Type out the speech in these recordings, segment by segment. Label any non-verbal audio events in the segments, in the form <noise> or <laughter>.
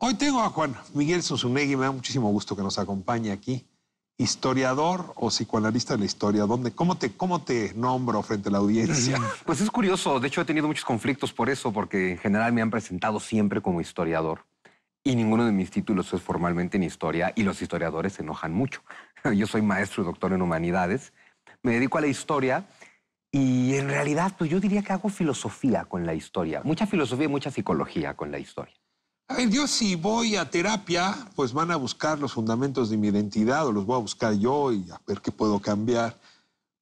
Hoy tengo a Juan Miguel Sosunegui, me da muchísimo gusto que nos acompañe aquí. Historiador o psicoanalista de la historia, ¿dónde, cómo, te, ¿cómo te nombro frente a la audiencia? <laughs> Pues es curioso, de hecho he tenido muchos conflictos por eso, porque en general me han presentado siempre como historiador y ninguno de mis títulos es formalmente en historia y los historiadores se enojan mucho. <laughs> Yo soy maestro y doctor en humanidades, me dedico a la historia y en realidad pues yo diría que hago filosofía con la historia, mucha filosofía y mucha psicología con la historia. A ver, yo si voy a terapia, pues van a buscar los fundamentos de mi identidad o los voy a buscar yo y a ver qué puedo cambiar.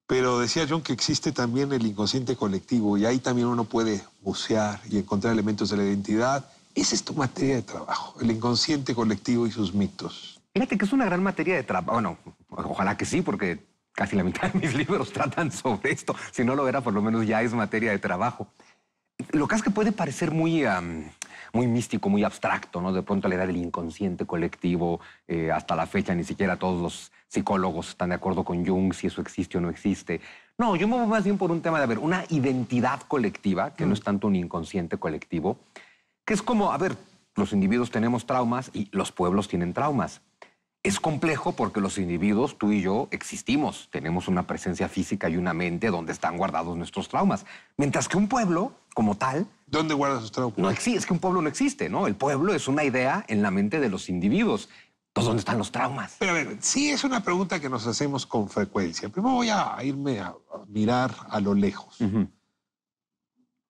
Pero decía John que existe también el inconsciente colectivo y ahí también uno puede bucear y encontrar elementos de la identidad. Esa es tu materia de trabajo, el inconsciente colectivo y sus mitos. Fíjate que es una gran materia de trabajo. Bueno, ojalá que sí, porque casi la mitad de mis <laughs> libros tratan sobre esto. Si no lo era, por lo menos ya es materia de trabajo. Lo que es que puede parecer muy, muy místico, muy abstracto, ¿no? De pronto la idea del inconsciente colectivo, eh, hasta la fecha ni siquiera todos los psicólogos están de acuerdo con Jung si eso existe o no existe. No, yo me voy más bien por un tema de, a ver, una identidad colectiva, que no mm. es tanto un inconsciente colectivo, que es como, a ver, los individuos tenemos traumas y los pueblos tienen traumas. Es complejo porque los individuos, tú y yo, existimos, tenemos una presencia física y una mente donde están guardados nuestros traumas, mientras que un pueblo, como tal... ¿Dónde guardas sus traumas? No existe, es que un pueblo no existe, ¿no? El pueblo es una idea en la mente de los individuos. Entonces, ¿dónde están los traumas? Pero a ver, sí es una pregunta que nos hacemos con frecuencia. Primero voy a irme a mirar a lo lejos.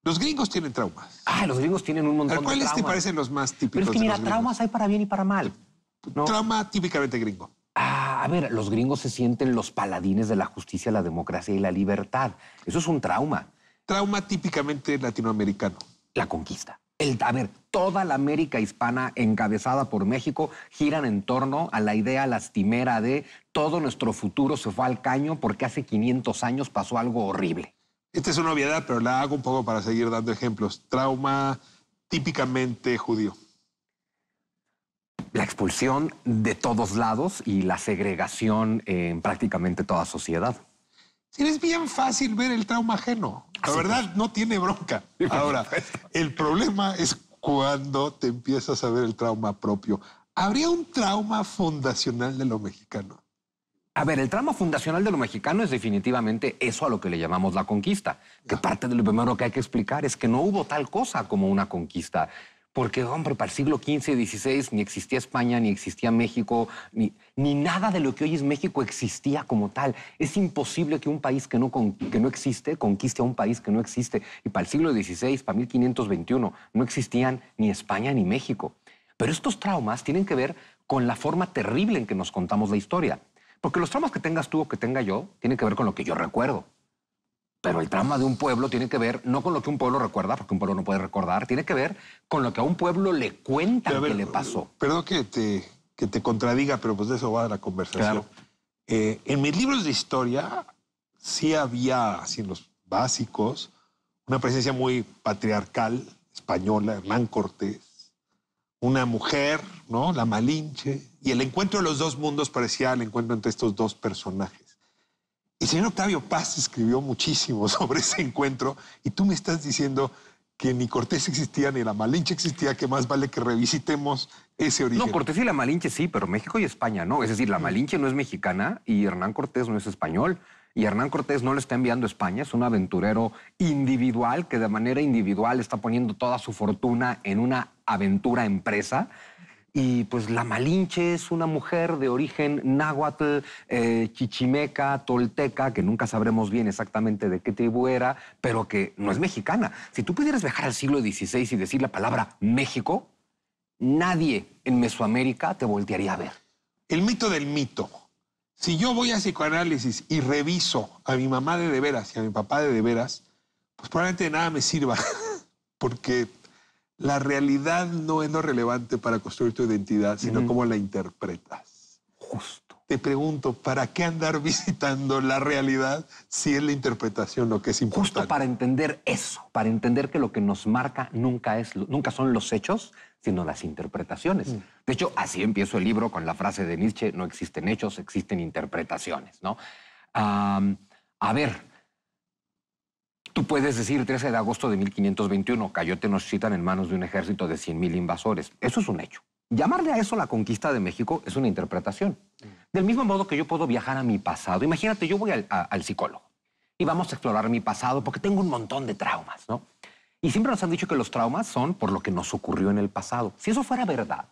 Los gringos tienen traumas. Ah, los gringos tienen un montón de traumas. ¿Cuáles te parecen los más típicos? Pero es que mira, traumas hay para bien y para mal. Trauma típicamente gringo. Ah, a ver, los gringos se sienten los paladines de la justicia, la democracia y la libertad. Eso es un trauma. Trauma típicamente latinoamericano. La conquista. El, a ver, toda la América hispana encabezada por México giran en torno a la idea lastimera de todo nuestro futuro se fue al caño porque hace 500 años pasó algo horrible. Esta es una obviedad, pero la hago un poco para seguir dando ejemplos. Trauma típicamente judío la expulsión de todos lados y la segregación en prácticamente toda sociedad. es bien fácil ver el trauma ajeno. La verdad, no tiene bronca. Ahora, el problema es cuando te empiezas a ver el trauma propio. ¿Habría un trauma fundacional de lo mexicano? A ver, el trauma fundacional de lo mexicano es definitivamente eso a lo que le llamamos la conquista, que parte de lo primero que hay que explicar es que no hubo tal cosa como una conquista porque, hombre, para el siglo XV y XVI ni existía España, ni existía México, ni, nada de lo que hoy es México existía como tal. Es imposible que un país que no, que no existe conquiste a un país que no existe. Y para el siglo XVI, para 1521, no existían ni España ni México. Pero estos traumas tienen que ver con la forma terrible en que nos contamos la historia. Porque los traumas que tengas tú o que tenga yo tienen que ver con lo que yo recuerdo. Pero el drama de un pueblo tiene que ver no con lo que un pueblo recuerda, porque un pueblo no puede recordar, tiene que ver con lo que a un pueblo le cuentan que le pasó. Perdón que te, que te contradiga, pero pues de eso va la conversación. Eh, en mis libros de historia sí había, así en los básicos, una presencia muy patriarcal, española, Hernán Cortés, una mujer, ¿no? La Malinche. Y el encuentro de los dos mundos parecía el encuentro entre estos dos personajes. El señor Octavio Paz escribió muchísimo <laughs> sobre ese encuentro y tú me estás diciendo que ni Cortés existía ni la Malinche existía, que más vale que revisitemos ese origen. No, Cortés y la Malinche sí, pero México y España no. Es decir, la Malinche no es mexicana y Hernán Cortés no es español. Y Hernán Cortés no le está enviando a España, es un aventurero individual que de manera individual está poniendo toda su fortuna en una aventura empresa y pues la Malinche es una mujer de origen náhuatl, eh, chichimeca, tolteca, que nunca sabremos bien exactamente de qué tribu era, pero que no es mexicana. Si tú pudieras viajar al siglo XVI y decir la palabra México, nadie en Mesoamérica te voltearía a ver. El mito del mito. Si yo voy a psicoanálisis y reviso a mi mamá de de veras y a mi papá de de veras, pues probablemente nada me sirva, <laughs> porque la realidad no es lo relevante para construir tu identidad, sino cómo la interpretas. Justo. Te pregunto, ¿para qué andar <laughs> visitando la realidad si es la interpretación lo que es importante? Justo para entender eso, para entender que lo que nos marca nunca, es, nunca son los hechos, sino las interpretaciones. Mm. De hecho, así empiezo el libro con la frase de Nietzsche, no existen hechos, existen interpretaciones. ¿no? a ver, Tú puedes decir 13 de agosto de 1521, cayó Tenochtitlan en manos de un ejército de 100.000 invasores. Eso es un hecho. Llamarle a eso la conquista de México es una interpretación. Del mismo modo que yo puedo viajar a mi pasado. Imagínate, yo voy al, psicólogo y vamos a explorar mi pasado porque tengo un montón de traumas, ¿no? Y siempre nos han dicho que los traumas son por lo que nos ocurrió en el pasado. Si eso fuera verdad,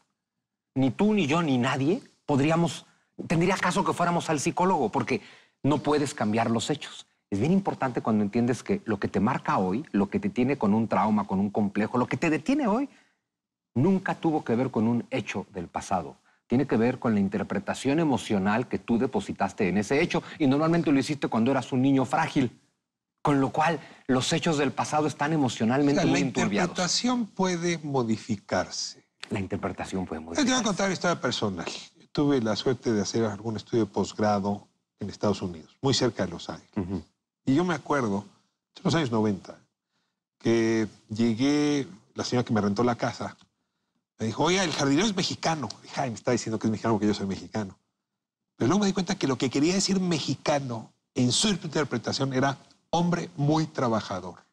ni tú, ni yo, ni nadie podríamos, tendría caso que fuéramos al psicólogo porque no puedes cambiar los hechos. Es bien importante cuando entiendes que lo que te marca hoy, lo que te tiene con un trauma, con un complejo, lo que te detiene hoy, nunca tuvo que ver con un hecho del pasado. Tiene que ver con la interpretación emocional que tú depositaste en ese hecho y normalmente lo hiciste cuando eras un niño frágil. Con lo cual, los hechos del pasado están emocionalmente muy la La interpretación puede modificarse. La interpretación puede modificarse. Te voy a contar una historia personal. Tuve la suerte de hacer algún estudio de posgrado en Estados Unidos, muy cerca de Los Ángeles. Y yo me acuerdo, en los años 90, que llegué, la señora que me rentó la casa, me dijo, oye, el jardinero es mexicano. jaime me está diciendo que es mexicano porque yo soy mexicano. Pero luego me di cuenta que lo que quería decir mexicano en su interpretación era hombre muy trabajador.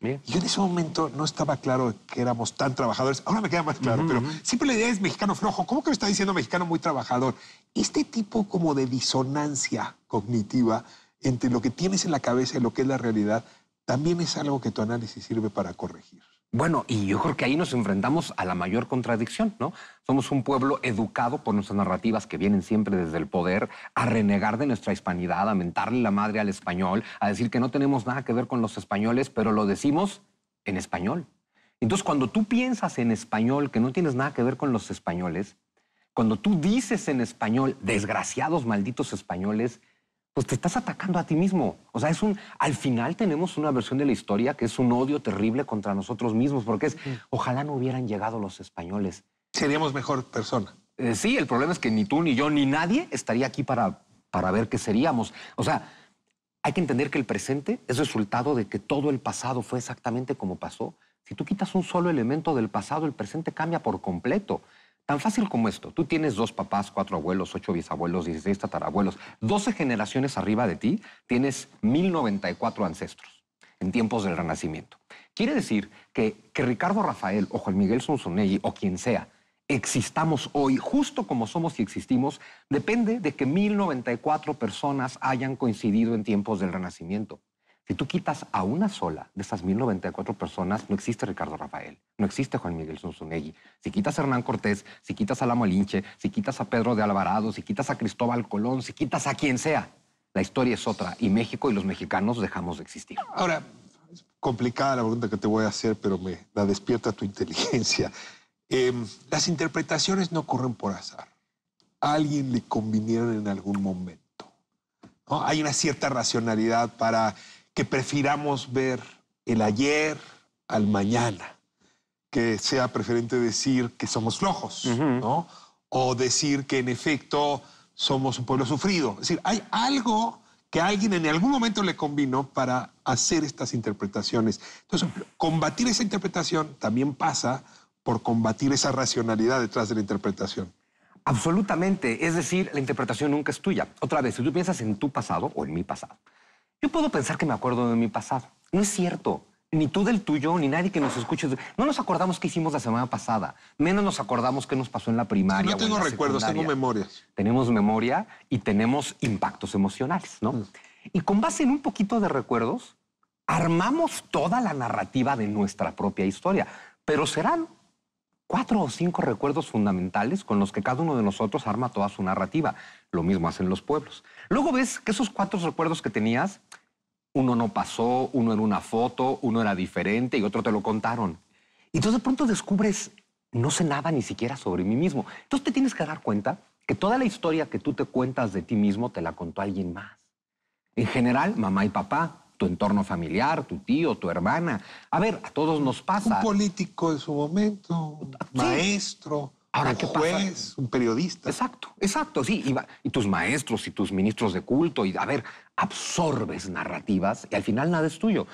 Y yo en ese momento no estaba claro que éramos tan trabajadores. Ahora me queda más claro, pero siempre la idea es mexicano flojo. ¿Cómo que me está diciendo mexicano muy trabajador? Este tipo como de disonancia cognitiva entre lo que tienes en la cabeza y lo que es la realidad, también es algo que tu análisis sirve para corregir. Bueno, y yo creo que ahí nos enfrentamos a la mayor contradicción, ¿no? Somos un pueblo educado por nuestras narrativas que vienen siempre desde el poder a renegar de nuestra hispanidad, a mentarle la madre al español, a decir que no tenemos nada que ver con los españoles, pero lo decimos en español. Entonces, cuando tú piensas en español que no tienes nada que ver con los españoles, cuando tú dices en español, desgraciados malditos españoles, pues te estás atacando a ti mismo. O sea, es un, al final tenemos una versión de la historia que es un odio terrible contra nosotros mismos, porque es, ojalá no hubieran llegado los españoles. Seríamos mejor persona. Eh, sí, el problema es que ni tú, ni yo, ni nadie estaría aquí para, para ver qué seríamos. O sea, hay que entender que el presente es resultado de que todo el pasado fue exactamente como pasó. Si tú quitas un solo elemento del pasado, el presente cambia por completo. Tan fácil como esto. Tú tienes dos papás, cuatro abuelos, ocho bisabuelos, 16 tatarabuelos. 12 generaciones arriba de ti tienes 1094 ancestros en tiempos del Renacimiento. Quiere decir que, que Ricardo Rafael o Juan Miguel Sonsonelli o quien sea existamos hoy, justo como somos y existimos, depende de que 1094 personas hayan coincidido en tiempos del Renacimiento. Si tú quitas a una sola de esas 1094 personas, no existe Ricardo Rafael, no existe Juan Miguel Zunzunegui. Si quitas a Hernán Cortés, si quitas a La Molinche, si quitas a Pedro de Alvarado, si quitas a Cristóbal Colón, si quitas a quien sea, la historia es otra y México y los mexicanos dejamos de existir. Ahora, es complicada la pregunta que te voy a hacer, pero me la despierta tu inteligencia. <laughs> Eh, las interpretaciones no ocurren por azar. alguien le convinieron en algún momento. Hay una cierta racionalidad para que prefiramos ver el ayer al mañana, que sea preferente decir que somos flojos, O decir que en efecto somos un pueblo sufrido. Es decir, hay algo que alguien en algún momento le combinó para hacer estas interpretaciones. Entonces, combatir esa interpretación también pasa por combatir esa racionalidad detrás de la interpretación. Absolutamente. Es decir, la interpretación nunca es tuya. Otra vez, si tú piensas en tu pasado o en mi pasado, yo puedo pensar que me acuerdo de mi pasado. No es cierto. Ni tú del tuyo, ni nadie que nos escuche. No nos acordamos qué hicimos la semana pasada. Menos nos acordamos qué nos pasó en la primaria. No tengo recuerdos, tengo memorias. Tenemos memoria y tenemos impactos emocionales, ¿no? Mm. Y con base en un poquito de recuerdos, armamos toda la narrativa de nuestra propia historia. Pero serán cuatro o cinco recuerdos fundamentales con los que cada uno de nosotros arma toda su narrativa. Lo mismo hacen los pueblos. Luego ves que esos cuatro recuerdos que tenías, uno no pasó, uno era una foto, uno era diferente y otro te lo contaron. Y entonces de pronto descubres, no sé nada ni siquiera sobre mí mismo. Entonces te tienes que dar cuenta que toda la historia que tú te cuentas de ti mismo te la contó alguien más. En general, mamá y papá, tu entorno familiar, tu tío, tu hermana. A ver, a todos nos pasa. Un político en su momento, un maestro. Ahora, un ¿qué un periodista. Exacto, exacto, sí. Y, y, tus maestros y tus ministros de culto. Y a ver, absorbes narrativas y al final nada es tuyo.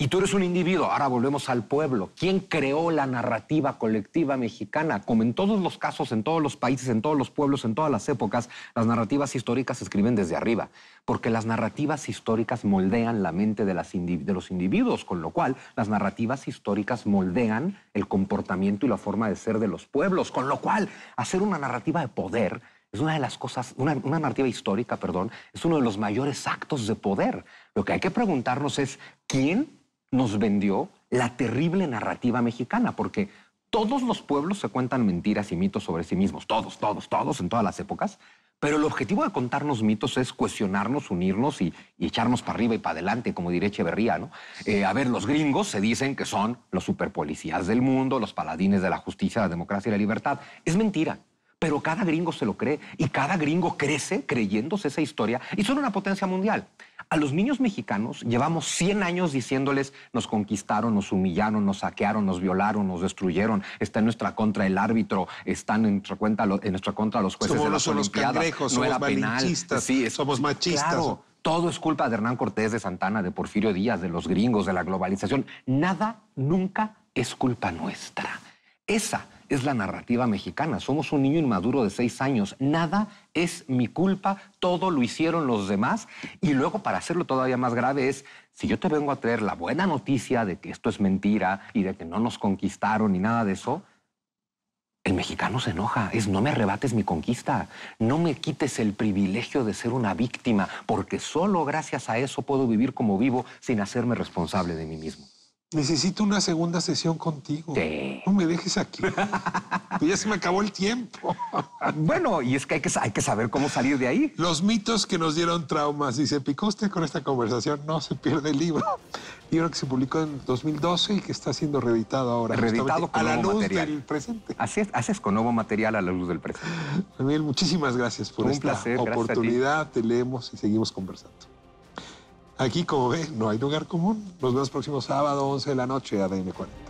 Y tú eres un individuo. Ahora volvemos al pueblo. ¿Quién creó la narrativa colectiva mexicana? Como en todos los casos, en todos los países, en todos los pueblos, en todas las épocas, las narrativas históricas se escriben desde arriba, porque las narrativas históricas moldean la mente de, los individuos, con lo cual las narrativas históricas moldean el comportamiento y la forma de ser de los pueblos, con lo cual hacer una narrativa de poder es una de las cosas, una, una, narrativa histórica, perdón, es uno de los mayores actos de poder. Lo que hay que preguntarnos es quién nos vendió la terrible narrativa mexicana, porque todos los pueblos se cuentan mentiras y mitos sobre sí mismos, todos, todos, todos, en todas las épocas, pero el objetivo de contarnos mitos es cuestionarnos, unirnos y, echarnos para arriba y para adelante, como diría Echeverría, ¿no? Eh, a ver, los gringos se dicen que son los superpolicías del mundo, los paladines de la justicia, la democracia y la libertad. Es mentira. Pero cada gringo se lo cree y cada gringo crece creyéndose esa historia y son una potencia mundial. A los niños mexicanos llevamos 100 años diciéndoles nos conquistaron, nos humillaron, nos saquearon, nos violaron, nos destruyeron, está en nuestra contra el árbitro, están en nuestra, cuenta, en nuestra contra los jueces somos de los cangrejos, no somos era Sí, somos machistas. todo es culpa de Hernán Cortés, de Santana, de Porfirio Díaz, de los gringos, de la globalización. Nada nunca es culpa nuestra. Esa es la narrativa mexicana. Somos un niño inmaduro de seis años. Nada es mi culpa, todo lo hicieron los demás. Y luego, para hacerlo todavía más grave, es si yo te vengo a traer la buena noticia de que esto es mentira y de que no nos conquistaron y nada de eso, el mexicano se enoja, es no me arrebates mi conquista, no me quites el privilegio de ser una víctima, porque solo gracias a eso puedo vivir como vivo sin hacerme responsable de mí mismo. Necesito una segunda sesión contigo. No me dejes aquí. <laughs> ya se me acabó el tiempo. bueno, y es que hay, que saber cómo salir de ahí. Los mitos que nos dieron traumas. se picó usted con esta conversación, no se pierde el libro. <laughs> Libro que se publicó en 2012 y que está siendo reeditado ahora. Reeditado con a la luz del presente. Así es, haces con nuevo material a la luz del presente. Daniel, muchísimas gracias por esta oportunidad. Te leemos y seguimos conversando. Aquí, como ve, no hay lugar común. Nos vemos próximo sábado, 11 de la noche, ADN 40.